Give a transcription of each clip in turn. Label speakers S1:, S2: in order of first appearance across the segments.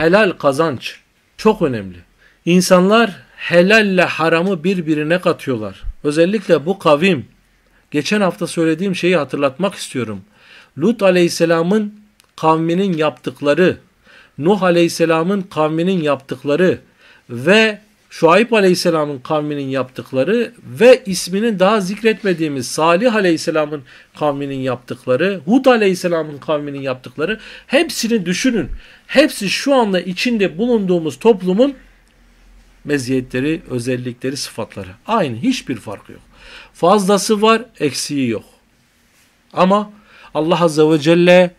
S1: helal kazanç çok önemli. İnsanlar helalle haramı birbirine katıyorlar. Özellikle bu kavim. Geçen hafta söylediğim şeyi hatırlatmak istiyorum. Lut aleyhisselamın kavminin yaptıkları, Nuh aleyhisselamın kavminin yaptıkları ve Şuayb Aleyhisselam'ın kavminin yaptıkları ve isminin daha zikretmediğimiz Salih Aleyhisselam'ın kavminin yaptıkları, Hud Aleyhisselam'ın kavminin yaptıkları hepsini düşünün. Hepsi şu anda içinde bulunduğumuz toplumun meziyetleri, özellikleri, sıfatları. Aynı hiçbir farkı yok. Fazlası var, eksiği yok. Ama Allah Azze ve Celle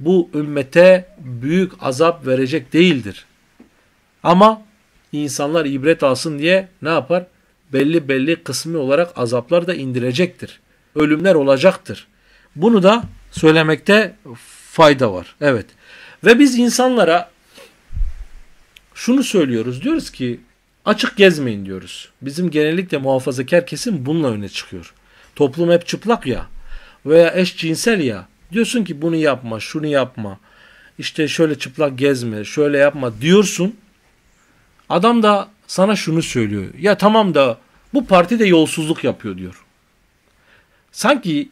S1: bu ümmete büyük azap verecek değildir. Ama insanlar ibret alsın diye ne yapar? Belli belli kısmi olarak azaplar da indirecektir. Ölümler olacaktır. Bunu da söylemekte fayda var. Evet. Ve biz insanlara şunu söylüyoruz. Diyoruz ki açık gezmeyin diyoruz. Bizim genellikle muhafazakar kesim bununla öne çıkıyor. Toplum hep çıplak ya veya eşcinsel ya. Diyorsun ki bunu yapma, şunu yapma. İşte şöyle çıplak gezme, şöyle yapma diyorsun. Adam da sana şunu söylüyor. Ya tamam da bu parti de yolsuzluk yapıyor diyor. Sanki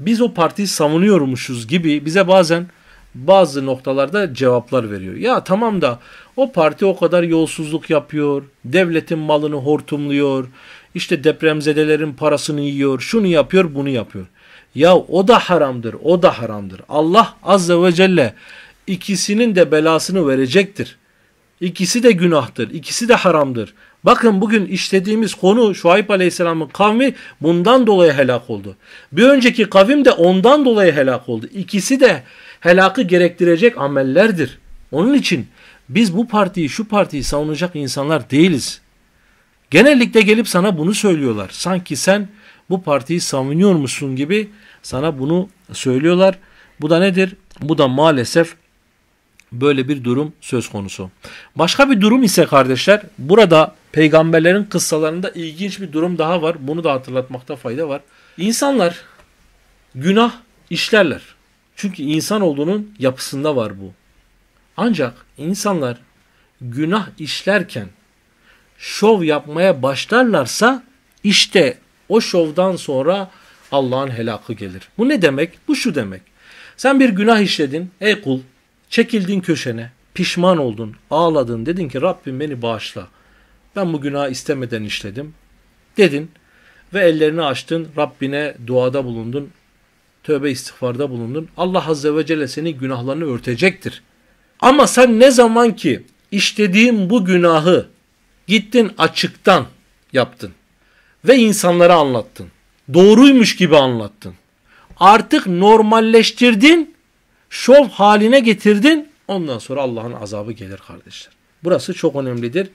S1: biz o partiyi savunuyormuşuz gibi bize bazen bazı noktalarda cevaplar veriyor. Ya tamam da o parti o kadar yolsuzluk yapıyor, devletin malını hortumluyor, işte depremzedelerin parasını yiyor, şunu yapıyor, bunu yapıyor. Ya o da haramdır, o da haramdır. Allah azze ve celle ikisinin de belasını verecektir. İkisi de günahtır. İkisi de haramdır. Bakın bugün işlediğimiz konu Şuayb Aleyhisselam'ın kavmi bundan dolayı helak oldu. Bir önceki kavim de ondan dolayı helak oldu. İkisi de helakı gerektirecek amellerdir. Onun için biz bu partiyi şu partiyi savunacak insanlar değiliz. Genellikle gelip sana bunu söylüyorlar. Sanki sen bu partiyi savunuyormuşsun gibi sana bunu söylüyorlar. Bu da nedir? Bu da maalesef Böyle bir durum söz konusu. Başka bir durum ise kardeşler burada peygamberlerin kıssalarında ilginç bir durum daha var. Bunu da hatırlatmakta fayda var. İnsanlar günah işlerler. Çünkü insan olduğunun yapısında var bu. Ancak insanlar günah işlerken şov yapmaya başlarlarsa işte o şovdan sonra Allah'ın helakı gelir. Bu ne demek? Bu şu demek. Sen bir günah işledin. Ey kul Çekildin köşene, pişman oldun, ağladın, dedin ki Rabbim beni bağışla. Ben bu günahı istemeden işledim. Dedin ve ellerini açtın, Rabbine duada bulundun, tövbe istiğfarda bulundun. Allah Azze ve Celle senin günahlarını örtecektir. Ama sen ne zaman ki işlediğin bu günahı gittin açıktan yaptın ve insanlara anlattın. Doğruymuş gibi anlattın. Artık normalleştirdin şov haline getirdin ondan sonra Allah'ın azabı gelir kardeşler. Burası çok önemlidir.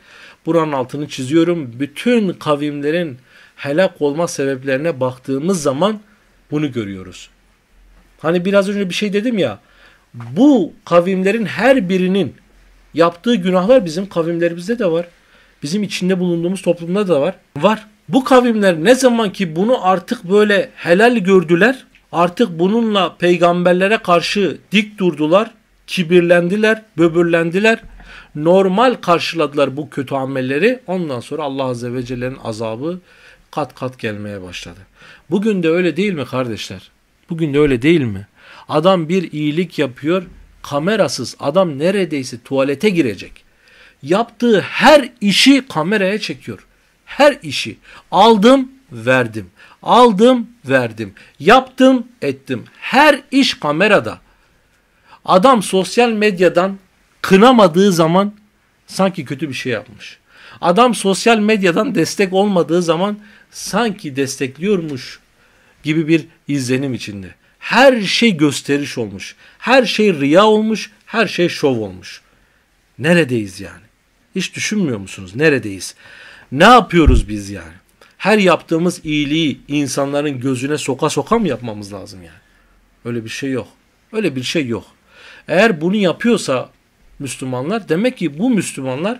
S1: Buranın altını çiziyorum. Bütün kavimlerin helak olma sebeplerine baktığımız zaman bunu görüyoruz. Hani biraz önce bir şey dedim ya. Bu kavimlerin her birinin yaptığı günahlar bizim kavimlerimizde de var. Bizim içinde bulunduğumuz toplumda da var. Var. Bu kavimler ne zaman ki bunu artık böyle helal gördüler, Artık bununla peygamberlere karşı dik durdular, kibirlendiler, böbürlendiler. Normal karşıladılar bu kötü amelleri. Ondan sonra Allah Azze ve Celle'nin azabı kat kat gelmeye başladı. Bugün de öyle değil mi kardeşler? Bugün de öyle değil mi? Adam bir iyilik yapıyor, kamerasız adam neredeyse tuvalete girecek. Yaptığı her işi kameraya çekiyor. Her işi. Aldım, verdim. Aldım, verdim. Yaptım, ettim. Her iş kamerada. Adam sosyal medyadan kınamadığı zaman sanki kötü bir şey yapmış. Adam sosyal medyadan destek olmadığı zaman sanki destekliyormuş gibi bir izlenim içinde. Her şey gösteriş olmuş. Her şey riya olmuş, her şey şov olmuş. Neredeyiz yani? Hiç düşünmüyor musunuz? Neredeyiz? Ne yapıyoruz biz yani? her yaptığımız iyiliği insanların gözüne soka soka mı yapmamız lazım yani? Öyle bir şey yok. Öyle bir şey yok. Eğer bunu yapıyorsa Müslümanlar demek ki bu Müslümanlar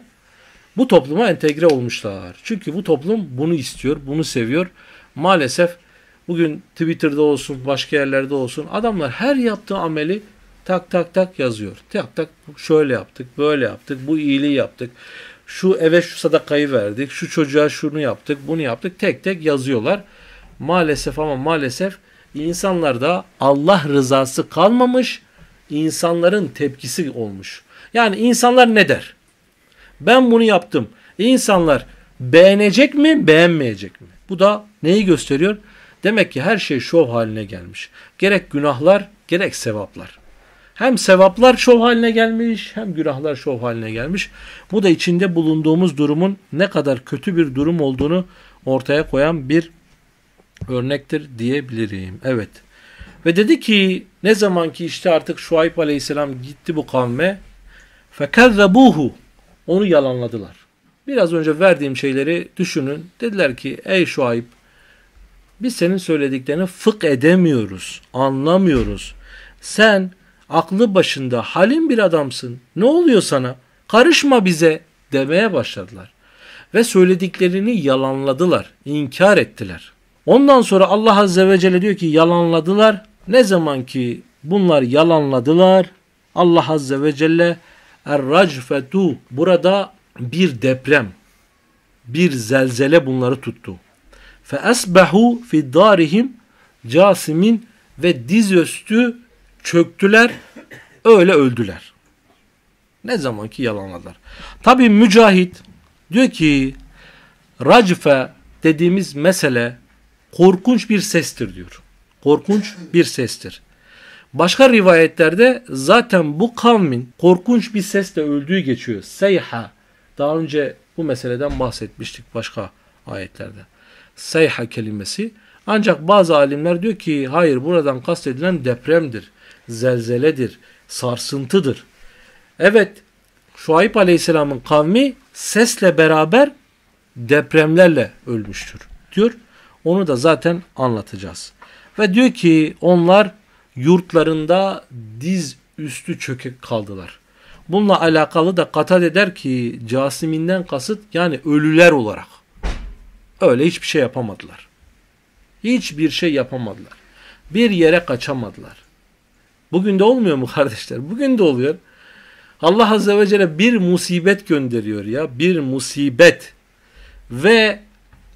S1: bu topluma entegre olmuşlar. Çünkü bu toplum bunu istiyor, bunu seviyor. Maalesef bugün Twitter'da olsun, başka yerlerde olsun adamlar her yaptığı ameli tak tak tak yazıyor. Tak tak şöyle yaptık, böyle yaptık, bu iyiliği yaptık şu eve şu sadakayı verdik, şu çocuğa şunu yaptık, bunu yaptık tek tek yazıyorlar. Maalesef ama maalesef insanlarda Allah rızası kalmamış, insanların tepkisi olmuş. Yani insanlar ne der? Ben bunu yaptım. İnsanlar beğenecek mi, beğenmeyecek mi? Bu da neyi gösteriyor? Demek ki her şey şov haline gelmiş. Gerek günahlar, gerek sevaplar. Hem sevaplar şov haline gelmiş hem günahlar şov haline gelmiş. Bu da içinde bulunduğumuz durumun ne kadar kötü bir durum olduğunu ortaya koyan bir örnektir diyebilirim. Evet. Ve dedi ki ne zaman ki işte artık Şuayb aleyhisselam gitti bu kavme فَكَذَّبُوهُ Onu yalanladılar. Biraz önce verdiğim şeyleri düşünün. Dediler ki ey Şuayb biz senin söylediklerini fık edemiyoruz, anlamıyoruz. Sen aklı başında halim bir adamsın. Ne oluyor sana? Karışma bize demeye başladılar. Ve söylediklerini yalanladılar, inkar ettiler. Ondan sonra Allah Azze ve Celle diyor ki yalanladılar. Ne zaman ki bunlar yalanladılar Allah Azze ve Celle Er-Racfetu burada bir deprem, bir zelzele bunları tuttu. Fe esbehu fi darihim casimin ve dizüstü çöktüler, öyle öldüler. Ne zaman ki yalanladılar. Tabi mücahit diyor ki racife dediğimiz mesele korkunç bir sestir diyor. Korkunç bir sestir. Başka rivayetlerde zaten bu kavmin korkunç bir sesle öldüğü geçiyor. Seyha. Daha önce bu meseleden bahsetmiştik başka ayetlerde. Seyha kelimesi. Ancak bazı alimler diyor ki hayır buradan kastedilen depremdir zelzeledir, sarsıntıdır. Evet, Şuayb Aleyhisselam'ın kavmi sesle beraber depremlerle ölmüştür diyor. Onu da zaten anlatacağız. Ve diyor ki onlar yurtlarında diz üstü çökük kaldılar. Bununla alakalı da katat eder ki Casim'inden kasıt yani ölüler olarak. Öyle hiçbir şey yapamadılar. Hiçbir şey yapamadılar. Bir yere kaçamadılar. Bugün de olmuyor mu kardeşler? Bugün de oluyor. Allah Azze ve Celle bir musibet gönderiyor ya. Bir musibet. Ve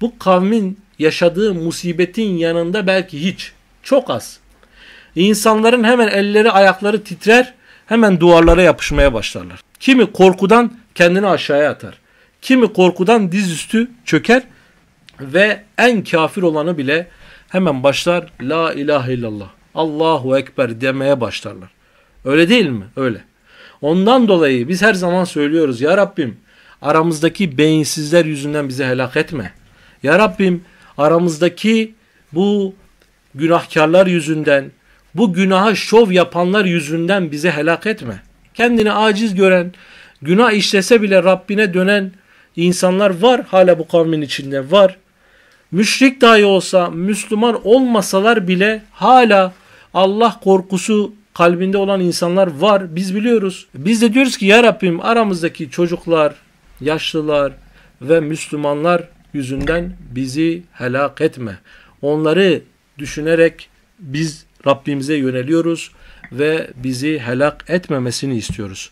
S1: bu kavmin yaşadığı musibetin yanında belki hiç. Çok az. İnsanların hemen elleri ayakları titrer. Hemen duvarlara yapışmaya başlarlar. Kimi korkudan kendini aşağıya atar. Kimi korkudan dizüstü çöker ve en kafir olanı bile hemen başlar La ilahe illallah. Allahu Ekber demeye başlarlar. Öyle değil mi? Öyle. Ondan dolayı biz her zaman söylüyoruz ya Rabbim aramızdaki beyinsizler yüzünden bizi helak etme. Ya Rabbim aramızdaki bu günahkarlar yüzünden, bu günaha şov yapanlar yüzünden bizi helak etme. Kendini aciz gören, günah işlese bile Rabbine dönen insanlar var hala bu kavmin içinde var. Müşrik dahi olsa, Müslüman olmasalar bile hala Allah korkusu kalbinde olan insanlar var. Biz biliyoruz. Biz de diyoruz ki ya Rabbim aramızdaki çocuklar, yaşlılar ve Müslümanlar yüzünden bizi helak etme. Onları düşünerek biz Rabbimize yöneliyoruz ve bizi helak etmemesini istiyoruz.